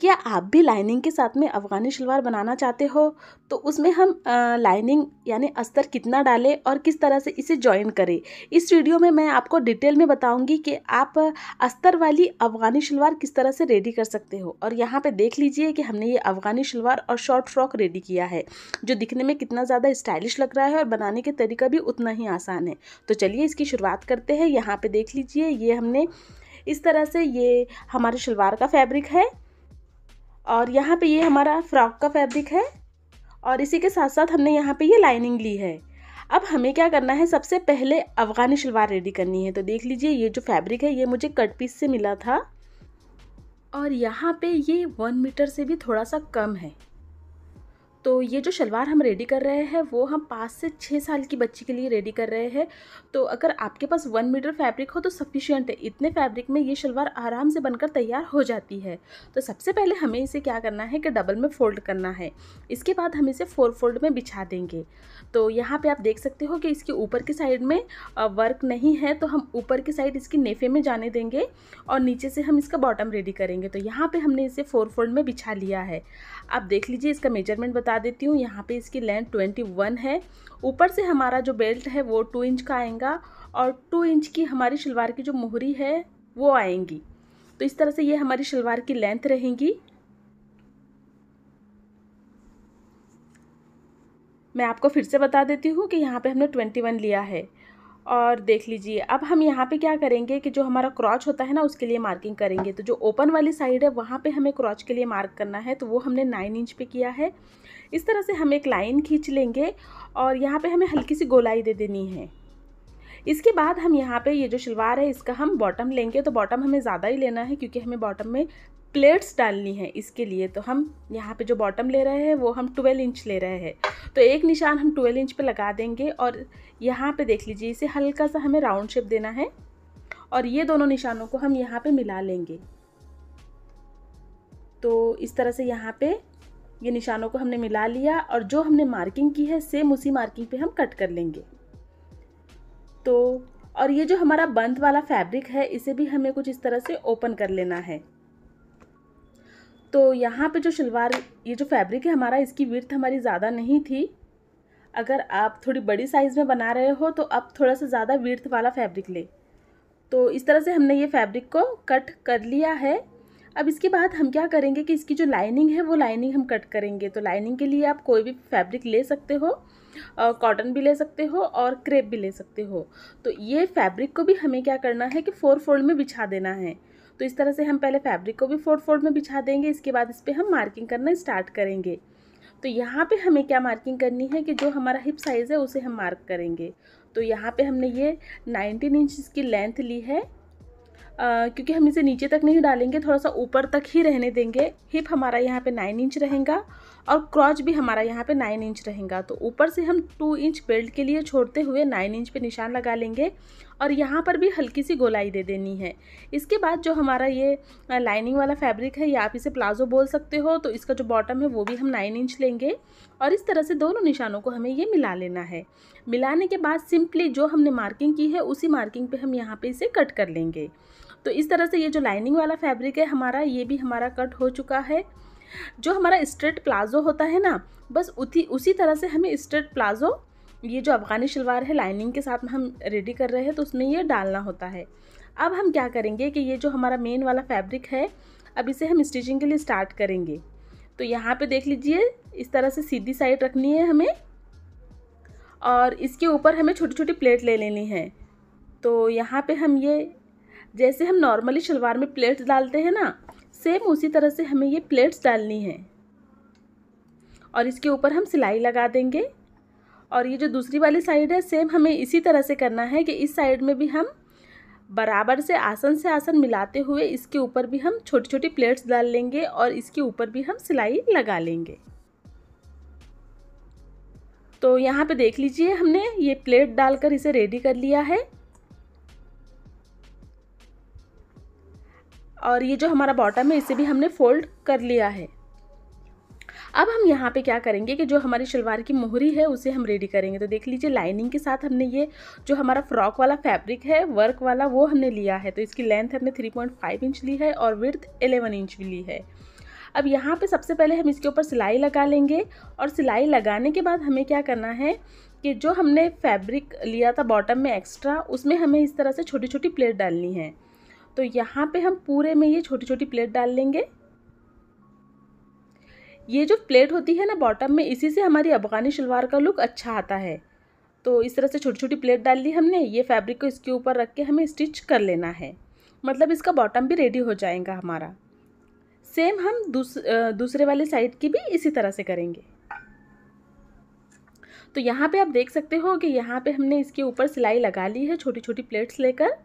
क्या आप भी लाइनिंग के साथ में अफ़गानी शलवार बनाना चाहते हो तो उसमें हम आ, लाइनिंग यानी अस्तर कितना डालें और किस तरह से इसे ज्वाइन करें इस वीडियो में मैं आपको डिटेल में बताऊंगी कि आप अस्तर वाली अफ़गानी शलवार किस तरह से रेडी कर सकते हो और यहाँ पे देख लीजिए कि हमने ये अफ़गानी शलवार और शॉर्ट फ्रॉक रेडी किया है जो दिखने में कितना ज़्यादा स्टाइलिश लग रहा है और बनाने के तरीका भी उतना ही आसान है तो चलिए इसकी शुरुआत करते हैं यहाँ पर देख लीजिए ये हमने इस तरह से ये हमारे शलवार का फैब्रिक है और यहाँ पे ये हमारा फ्रॉक का फैब्रिक है और इसी के साथ साथ हमने यहाँ पे ये लाइनिंग ली है अब हमें क्या करना है सबसे पहले अफ़गानी शलवार रेडी करनी है तो देख लीजिए ये जो फैब्रिक है ये मुझे कट पीस से मिला था और यहाँ पे ये वन मीटर से भी थोड़ा सा कम है तो ये जो शलवार हम रेडी कर रहे हैं वो हम पाँच से छः साल की बच्ची के लिए रेडी कर रहे हैं तो अगर आपके पास वन मीटर फैब्रिक हो तो सफिशियंट है इतने फैब्रिक में ये शलवार आराम से बनकर तैयार हो जाती है तो सबसे पहले हमें इसे क्या करना है कि डबल में फ़ोल्ड करना है इसके बाद हम इसे फोर फोल्ड में बिछा देंगे तो यहाँ पर आप देख सकते हो कि इसके ऊपर की साइड में वर्क नहीं है तो हम ऊपर की साइड इसकी नेफे में जाने देंगे और नीचे से हम इसका बॉटम रेडी करेंगे तो यहाँ पर हमने इसे फोर फोल्ड में बिछा लिया है आप देख लीजिए इसका मेजरमेंट बता बता देती हूँ यहाँ पे इसकी लेंथ 21 है ऊपर से हमारा जो बेल्ट है वो टू इंच का आएगा और टू इंच की हमारी शलवार की जो मोहरी है वो आएंगी तो इस तरह से ये हमारी शलवार की लेंथ रहेंगी मैं आपको फिर से बता देती हूँ कि यहाँ पे हमने 21 लिया है और देख लीजिए अब हम यहाँ पे क्या करेंगे कि जो हमारा क्रॉच होता है ना उसके लिए मार्किंग करेंगे तो जो ओपन वाली साइड है वहाँ पे हमें क्रॉच के लिए मार्क करना है तो वो हमने नाइन इंच पे किया है इस तरह से हम एक लाइन खींच लेंगे और यहाँ पे हमें हल्की सी गोलाई दे देनी है इसके बाद हम यहाँ पे ये जो शलवार है इसका हम बॉटम लेंगे तो बॉटम हमें ज़्यादा ही लेना है क्योंकि हमें बॉटम में प्लेट्स डालनी है इसके लिए तो हम यहाँ पे जो बॉटम ले रहे हैं वो हम ट्वेल्व इंच ले रहे हैं तो एक निशान हम ट्वेल्व इंच पे लगा देंगे और यहाँ पे देख लीजिए इसे हल्का सा हमें राउंड शेप देना है और ये दोनों निशानों को हम यहाँ पे मिला लेंगे तो इस तरह से यहाँ पे ये निशानों को हमने मिला लिया और जो हमने मार्किंग की है सेम उसी मार्किंग पर हम कट कर लेंगे तो और ये जो हमारा बंद वाला फैब्रिक है इसे भी हमें कुछ इस तरह से ओपन कर लेना है तो यहाँ पे जो शलवार ये जो फैब्रिक है हमारा इसकी विर्थ हमारी ज़्यादा नहीं थी अगर आप थोड़ी बड़ी साइज़ में बना रहे हो तो आप थोड़ा सा ज़्यादा विर्थ वाला फैब्रिक ले तो इस तरह से हमने ये फैब्रिक को कट कर लिया है अब इसके बाद हम क्या करेंगे कि इसकी जो लाइनिंग है वो लाइनिंग हम कट करेंगे तो लाइनिंग के लिए आप कोई भी फैब्रिक ले सकते हो कॉटन भी ले सकते हो और क्रेप भी ले सकते हो तो ये फैब्रिक को भी हमें क्या करना है कि फोर फोल्ड में बिछा देना है तो इस तरह से हम पहले फैब्रिक को भी फोल्ड फोल्ड में बिछा देंगे इसके बाद इस पर हम मार्किंग करना स्टार्ट करेंगे तो यहाँ पे हमें क्या मार्किंग करनी है कि जो हमारा हिप साइज़ है उसे हम मार्क करेंगे तो यहाँ पे हमने ये 19 इंच इसकी लेंथ ली है आ, क्योंकि हम इसे नीचे तक नहीं डालेंगे थोड़ा सा ऊपर तक ही रहने देंगे हिप हमारा यहाँ पे नाइन इंच रहेगा और क्रॉच भी हमारा यहाँ पे नाइन इंच रहेगा तो ऊपर से हम टू इंच बेल्ट के लिए छोड़ते हुए नाइन इंच पे निशान लगा लेंगे और यहाँ पर भी हल्की सी गोलाई दे देनी है इसके बाद जो हमारा ये लाइनिंग वाला फैब्रिक है या आप इसे प्लाजो बोल सकते हो तो इसका जो बॉटम है वो भी हम नाइन इंच लेंगे और इस तरह से दोनों निशानों को हमें ये मिला लेना है मिलाने के बाद सिंपली जो हमने मार्किंग की है उसी मार्किंग पर हम यहाँ पर इसे कट कर लेंगे तो इस तरह से ये जो लाइनिंग वाला फैब्रिक है हमारा ये भी हमारा कट हो चुका है जो हमारा स्ट्रेट प्लाजो होता है ना बस उसी उसी तरह से हमें स्ट्रेट प्लाजो ये जो अफ़गानी शलवार है लाइनिंग के साथ में हम रेडी कर रहे हैं तो उसमें ये डालना होता है अब हम क्या करेंगे कि ये जो हमारा मेन वाला फैब्रिक है अब इसे हम स्टिचिंग के लिए स्टार्ट करेंगे तो यहाँ पे देख लीजिए इस तरह से सीधी साइड रखनी है हमें और इसके ऊपर हमें छोटी छोटी प्लेट ले लेनी है तो यहाँ पे हम ये जैसे हम नॉर्मली शलवार में प्लेट्स डालते हैं ना सेम उसी तरह से हमें ये प्लेट्स डालनी है और इसके ऊपर हम सिलाई लगा देंगे और ये जो दूसरी वाली साइड है सेम हमें इसी तरह से करना है कि इस साइड में भी हम बराबर से आसन से आसन मिलाते हुए इसके ऊपर भी हम छोटी छोटी प्लेट्स डाल लेंगे और इसके ऊपर भी हम सिलाई लगा लेंगे तो यहाँ पे देख लीजिए हमने ये प्लेट डालकर इसे रेडी कर लिया है और ये जो हमारा बॉटम है इसे भी हमने फोल्ड कर लिया है अब हम यहाँ पे क्या करेंगे कि जो हमारी शलवार की मोहरी है उसे हम रेडी करेंगे तो देख लीजिए लाइनिंग के साथ हमने ये जो हमारा फ्रॉक वाला फैब्रिक है वर्क वाला वो हमने लिया है तो इसकी लेंथ हमने 3.5 इंच ली है और विर्थ 11 इंच भी ली है अब यहाँ पे सबसे पहले हम इसके ऊपर सिलाई लगा लेंगे और सिलाई लगाने के बाद हमें क्या करना है कि जो हमने फैब्रिक लिया था बॉटम में एक्स्ट्रा उसमें हमें इस तरह से छोटी छोटी प्लेट डालनी है तो यहाँ पे हम पूरे में ये छोटी छोटी प्लेट डाल लेंगे ये जो प्लेट होती है ना बॉटम में इसी से हमारी अफगानी शलवार का लुक अच्छा आता है तो इस तरह से छोटी छोटी प्लेट डाल ली हमने ये फैब्रिक को इसके ऊपर रख के हमें स्टिच कर लेना है मतलब इसका बॉटम भी रेडी हो जाएगा हमारा सेम हम दूस, दूसरे वाले साइड की भी इसी तरह से करेंगे तो यहाँ पे आप देख सकते हो कि यहाँ पे हमने इसके ऊपर सिलाई लगा ली है छोटी छोटी प्लेट्स लेकर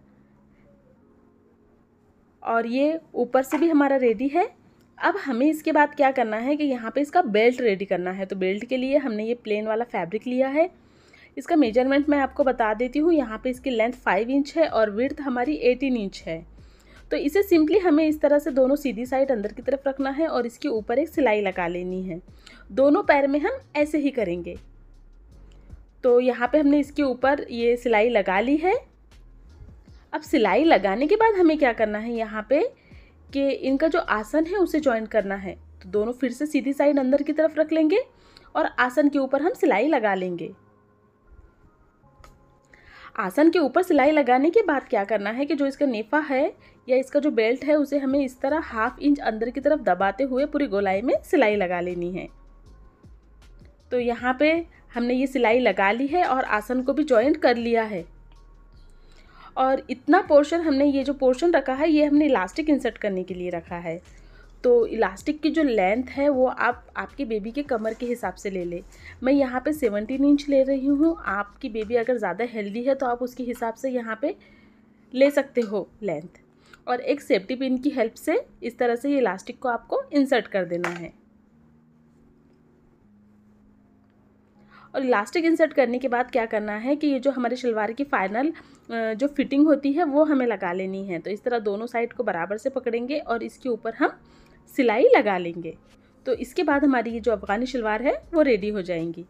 और ये ऊपर से भी हमारा रेडी है अब हमें इसके बाद क्या करना है कि यहाँ पे इसका बेल्ट रेडी करना है तो बेल्ट के लिए हमने ये प्लेन वाला फैब्रिक लिया है इसका मेजरमेंट मैं आपको बता देती हूँ यहाँ पे इसकी लेंथ फाइव इंच है और विर्थ हमारी एटीन इंच है तो इसे सिंपली हमें इस तरह से दोनों सीधी साइड अंदर की तरफ रखना है और इसके ऊपर एक सिलाई लगा लेनी है दोनों पैर में हम ऐसे ही करेंगे तो यहाँ पर हमने इसके ऊपर ये सिलाई लगा ली है अब सिलाई लगाने के बाद हमें क्या करना है यहाँ पर कि इनका जो आसन है उसे ज्वाइन करना है तो दोनों फिर से सीधी साइड अंदर की तरफ रख लेंगे और आसन के ऊपर हम सिलाई लगा लेंगे आसन के ऊपर सिलाई लगाने के बाद क्या करना है कि जो इसका नेफा है या इसका जो बेल्ट है उसे हमें इस तरह हाफ इंच अंदर की तरफ दबाते हुए पूरी गोलाई में सिलाई लगा लेनी है तो यहाँ पे हमने ये सिलाई लगा ली है और आसन को भी ज्वाइंट कर लिया है और इतना पोर्शन हमने ये जो पोर्शन रखा है ये हमने इलास्टिक इंसर्ट करने के लिए रखा है तो इलास्टिक की जो लेंथ है वो आप आपके बेबी के कमर के हिसाब से ले ले मैं यहाँ पे सेवनटीन इंच ले रही हूँ आपकी बेबी अगर ज़्यादा हेल्दी है तो आप उसके हिसाब से यहाँ पे ले सकते हो लेंथ और एक सेफ्टी पिन की हेल्प से इस तरह से ये इलास्टिक को आपको इंसर्ट कर देना है और इलास्टिक इंसर्ट करने के बाद क्या करना है कि ये जो हमारे शलवार की फाइनल जो फिटिंग होती है वो हमें लगा लेनी है तो इस तरह दोनों साइड को बराबर से पकड़ेंगे और इसके ऊपर हम सिलाई लगा लेंगे तो इसके बाद हमारी ये जो अफ़गानी शलवार है वो रेडी हो जाएंगी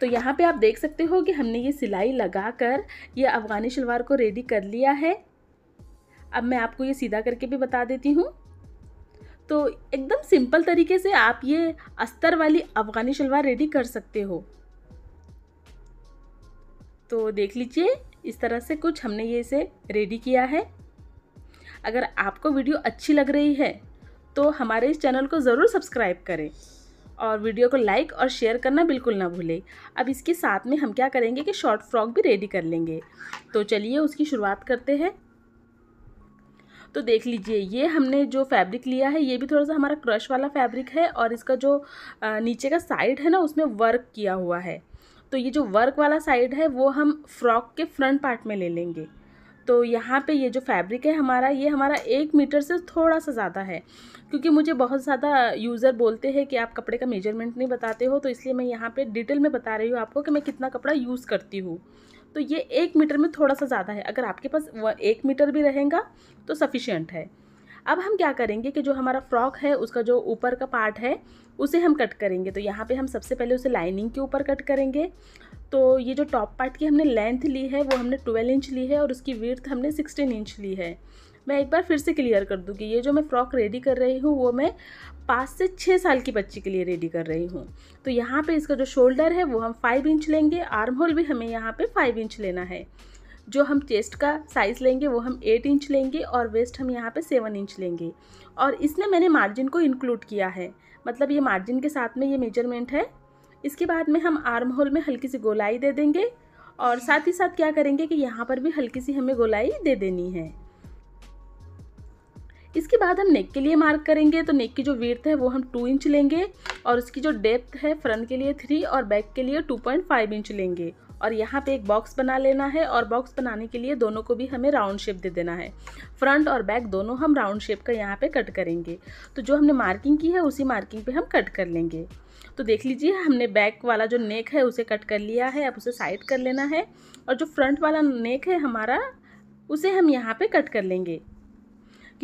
तो यहाँ पे आप देख सकते हो कि हमने ये सिलाई लगा कर ये अफ़गानी शलवार को रेडी कर लिया है अब मैं आपको ये सीधा करके भी बता देती हूँ तो एकदम सिंपल तरीके से आप ये अस्तर वाली अफगानी शलवार रेडी कर सकते हो तो देख लीजिए इस तरह से कुछ हमने ये इसे रेडी किया है अगर आपको वीडियो अच्छी लग रही है तो हमारे इस चैनल को ज़रूर सब्सक्राइब करें और वीडियो को लाइक और शेयर करना बिल्कुल ना भूलें अब इसके साथ में हम क्या करेंगे कि शॉर्ट फ्रॉक भी रेडी कर लेंगे तो चलिए उसकी शुरुआत करते हैं तो देख लीजिए ये हमने जो फैब्रिक लिया है ये भी थोड़ा सा हमारा क्रश वाला फैब्रिक है और इसका जो नीचे का साइड है ना उसमें वर्क किया हुआ है तो ये जो वर्क वाला साइड है वो हम फ्रॉक के फ्रंट पार्ट में ले लेंगे तो यहाँ पे ये जो फैब्रिक है हमारा ये हमारा एक मीटर से थोड़ा सा ज़्यादा है क्योंकि मुझे बहुत ज़्यादा यूज़र बोलते हैं कि आप कपड़े का मेजरमेंट नहीं बताते हो तो इसलिए मैं यहाँ पे डिटेल में बता रही हूँ आपको कि मैं कितना कपड़ा यूज़ करती हूँ तो ये एक मीटर में थोड़ा सा ज़्यादा है अगर आपके पास वह एक मीटर भी रहेगा तो सफिशेंट है अब हम क्या करेंगे कि जो हमारा फ्रॉक है उसका जो ऊपर का पार्ट है उसे हम कट करेंगे तो यहाँ पे हम सबसे पहले उसे लाइनिंग के ऊपर कट करेंगे तो ये जो टॉप पार्ट की हमने लेंथ ली है वो हमने ट्वेल्व इंच ली है और उसकी विर्थ हमने सिक्सटीन इंच ली है मैं एक बार फिर से क्लियर कर दूँगी ये जो मैं फ़्रॉक रेडी कर रही हूँ वो मैं पाँच से छः साल की बच्ची के लिए रेडी कर रही हूँ तो यहाँ पे इसका जो शोल्डर है वो हम फाइव इंच लेंगे आर्म होल भी हमें यहाँ पे फाइव इंच लेना है जो हम चेस्ट का साइज़ लेंगे वो हम एट इंच लेंगे और वेस्ट हम यहाँ पे सेवन इंच लेंगे और इसमें मैंने मार्जिन को इंक्लूड किया है मतलब ये मार्जिन के साथ में ये मेजरमेंट है इसके बाद में हम आर्म होल में हल्की सी गोलाई दे देंगे और साथ ही साथ क्या करेंगे कि यहाँ पर भी हल्की सी हमें गोलाई दे देनी है इसके बाद हम नेक के लिए मार्क करेंगे तो नेक की जो वीर्थ है वो हम टू इंच लेंगे और उसकी जो डेप्थ है फ्रंट के लिए थ्री और बैक के लिए टू पॉइंट फाइव इंच लेंगे और यहाँ पे एक बॉक्स बना लेना है और बॉक्स बनाने के लिए दोनों को भी हमें राउंड शेप दे देना है फ्रंट और बैक दोनों हम राउंड शेप का यहाँ पर कट करेंगे तो जो हमने मार्किंग की है उसी मार्किंग पर हम कट कर लेंगे तो देख लीजिए हमने बैक वाला जो नेक है उसे कट कर लिया है अब उसे साइड कर लेना है और जो फ्रंट वाला नेक है हमारा उसे हम यहाँ पे कट कर लेंगे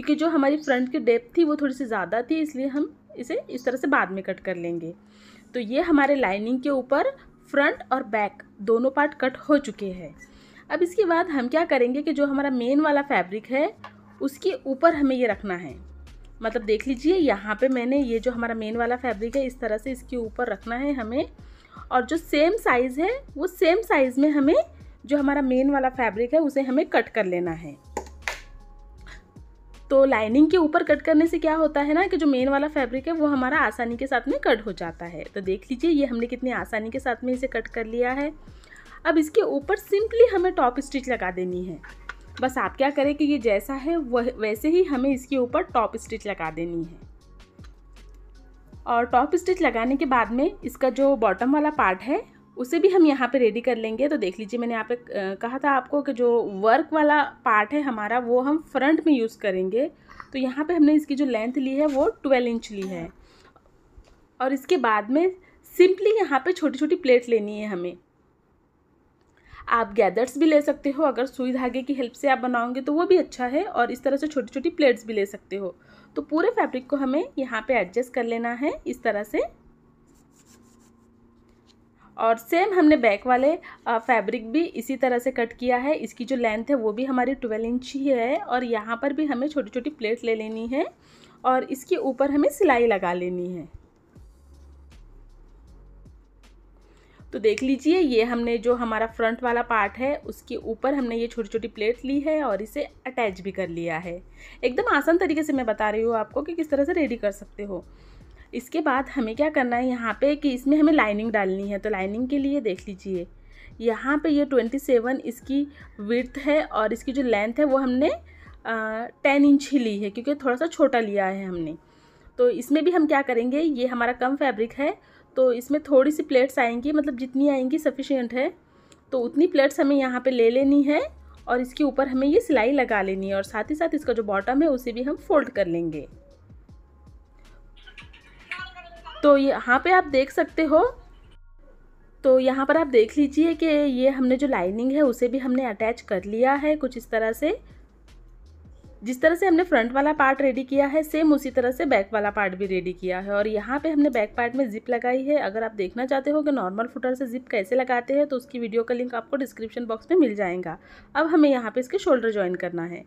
क्योंकि जो हमारी फ्रंट की डेप्थ थी वो थोड़ी सी ज़्यादा थी इसलिए हम इसे इस तरह से बाद में कट कर लेंगे तो ये हमारे लाइनिंग के ऊपर फ्रंट और बैक दोनों पार्ट कट हो चुके हैं अब इसके बाद हम क्या करेंगे कि जो हमारा मेन वाला फैब्रिक है उसके ऊपर हमें ये रखना है मतलब देख लीजिए यहाँ पे मैंने ये जो हमारा मेन वाला फैब्रिक है इस तरह से इसके ऊपर रखना है हमें और जो सेम साइज़ है वो सेम साइज़ में हमें जो हमारा मेन वाला फैब्रिक है उसे हमें कट कर लेना है तो लाइनिंग के ऊपर कट करने से क्या होता है ना कि जो मेन वाला फैब्रिक है वो हमारा आसानी के साथ में कट हो जाता है तो देख लीजिए ये हमने कितनी आसानी के साथ में इसे कट कर लिया है अब इसके ऊपर सिंपली हमें टॉप स्टिच लगा देनी है बस आप क्या करें कि ये जैसा है वह वैसे ही हमें इसके ऊपर टॉप स्टिच लगा देनी है और टॉप स्टिच लगाने के बाद में इसका जो बॉटम वाला पार्ट है उसे भी हम यहाँ पे रेडी कर लेंगे तो देख लीजिए मैंने यहाँ पे कहा था आपको कि जो वर्क वाला पार्ट है हमारा वो हम फ्रंट में यूज़ करेंगे तो यहाँ पे हमने इसकी जो लेंथ ली है वो ट्वेल्व इंच ली है और इसके बाद में सिंपली यहाँ पे छोटी छोटी प्लेट लेनी है हमें आप गैदर्स भी ले सकते हो अगर सुई धागे की हेल्प से आप बनाओगे तो वो भी अच्छा है और इस तरह से छोटी छोटी प्लेट्स भी ले सकते हो तो पूरे फैब्रिक को हमें यहाँ पे एडजस्ट कर लेना है इस तरह से और सेम हमने बैक वाले फैब्रिक भी इसी तरह से कट किया है इसकी जो लेंथ है वो भी हमारी ट्वेल्व इंच ही है और यहाँ पर भी हमें छोटी छोटी प्लेट ले लेनी है और इसके ऊपर हमें सिलाई लगा लेनी है तो देख लीजिए ये हमने जो हमारा फ्रंट वाला पार्ट है उसके ऊपर हमने ये छोटी छोटी प्लेट ली है और इसे अटैच भी कर लिया है एकदम आसान तरीके से मैं बता रही हूँ आपको कि किस तरह से रेडी कर सकते हो इसके बाद हमें क्या करना है यहाँ पे कि इसमें हमें लाइनिंग डालनी है तो लाइनिंग के लिए देख लीजिए यहाँ पे ये ट्वेंटी सेवन इसकी विर्थ है और इसकी जो लेंथ है वो हमने टेन इंच ही ली है क्योंकि थोड़ा सा छोटा लिया है हमने तो इसमें भी हम क्या करेंगे ये हमारा कम फैब्रिक है तो इसमें थोड़ी सी प्लेट्स आएंगी मतलब जितनी आएंगी सफिशियंट है तो उतनी प्लेट्स हमें यहाँ पे ले लेनी है और इसके ऊपर हमें ये सिलाई लगा लेनी है और साथ ही साथ इसका जो बॉटम है उसे भी हम फोल्ड कर लेंगे तो यहाँ पे आप देख सकते हो तो यहाँ पर आप देख लीजिए कि ये हमने जो लाइनिंग है उसे भी हमने अटैच कर लिया है कुछ इस तरह से जिस तरह से हमने फ्रंट वाला पार्ट रेडी किया है सेम उसी तरह से बैक वाला पार्ट भी रेडी किया है और यहाँ पे हमने बैक पार्ट में जिप लगाई है अगर आप देखना चाहते हो कि नॉर्मल फुटर से जिप कैसे लगाते हैं तो उसकी वीडियो का लिंक आपको डिस्क्रिप्शन बॉक्स में मिल जाएगा अब हमें यहाँ पे इसके शोल्डर ज्वाइन करना है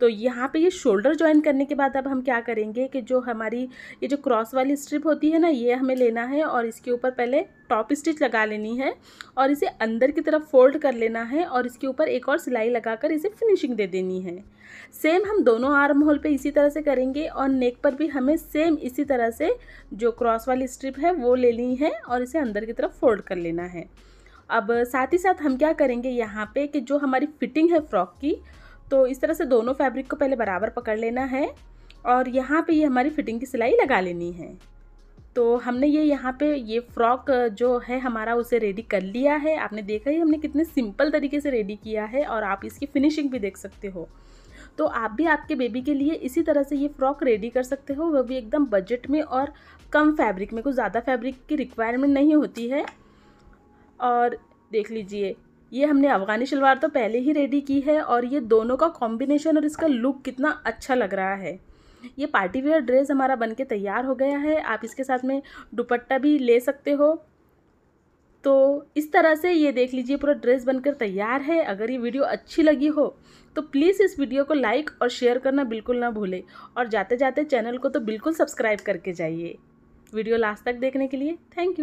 तो यहाँ पे ये शोल्डर ज्वाइन करने के बाद अब हम क्या करेंगे कि जो हमारी ये जो क्रॉस वाली स्ट्रिप होती है ना ये हमें लेना है और इसके ऊपर पहले टॉप स्टिच लगा लेनी है और इसे अंदर की तरफ फोल्ड कर लेना है और इसके ऊपर एक और सिलाई लगाकर इसे फिनिशिंग दे देनी है सेम हम दोनों आर्म होल पे इसी तरह से करेंगे और नेक पर भी हमें सेम इसी तरह से जो क्रॉस वाली स्ट्रिप है वो लेनी है और इसे अंदर की तरफ फोल्ड कर लेना है अब साथ ही साथ हम क्या करेंगे यहाँ पे कि जो हमारी फिटिंग है फ्रॉक की तो इस तरह से दोनों फैब्रिक को पहले बराबर पकड़ लेना है और यहाँ पे ये हमारी फिटिंग की सिलाई लगा लेनी है तो हमने ये यहाँ पे ये फ्रॉक जो है हमारा उसे रेडी कर लिया है आपने देखा ही हमने कितने सिंपल तरीके से रेडी किया है और आप इसकी फिनिशिंग भी देख सकते हो तो आप भी आपके बेबी के लिए इसी तरह से ये फ्रॉक रेडी कर सकते हो वह भी एकदम बजट में और कम फैब्रिक में कुछ ज़्यादा फैब्रिक की रिक्वायरमेंट नहीं होती है और देख लीजिए ये हमने अफ़गानी शलवार तो पहले ही रेडी की है और ये दोनों का कॉम्बिनेशन और इसका लुक कितना अच्छा लग रहा है ये पार्टी वेयर ड्रेस हमारा बनके तैयार हो गया है आप इसके साथ में दुपट्टा भी ले सकते हो तो इस तरह से ये देख लीजिए पूरा ड्रेस बनकर तैयार है अगर ये वीडियो अच्छी लगी हो तो प्लीज़ इस वीडियो को लाइक और शेयर करना बिल्कुल ना भूलें और जाते जाते चैनल को तो बिल्कुल सब्सक्राइब करके जाइए वीडियो लास्ट तक देखने के लिए थैंक यू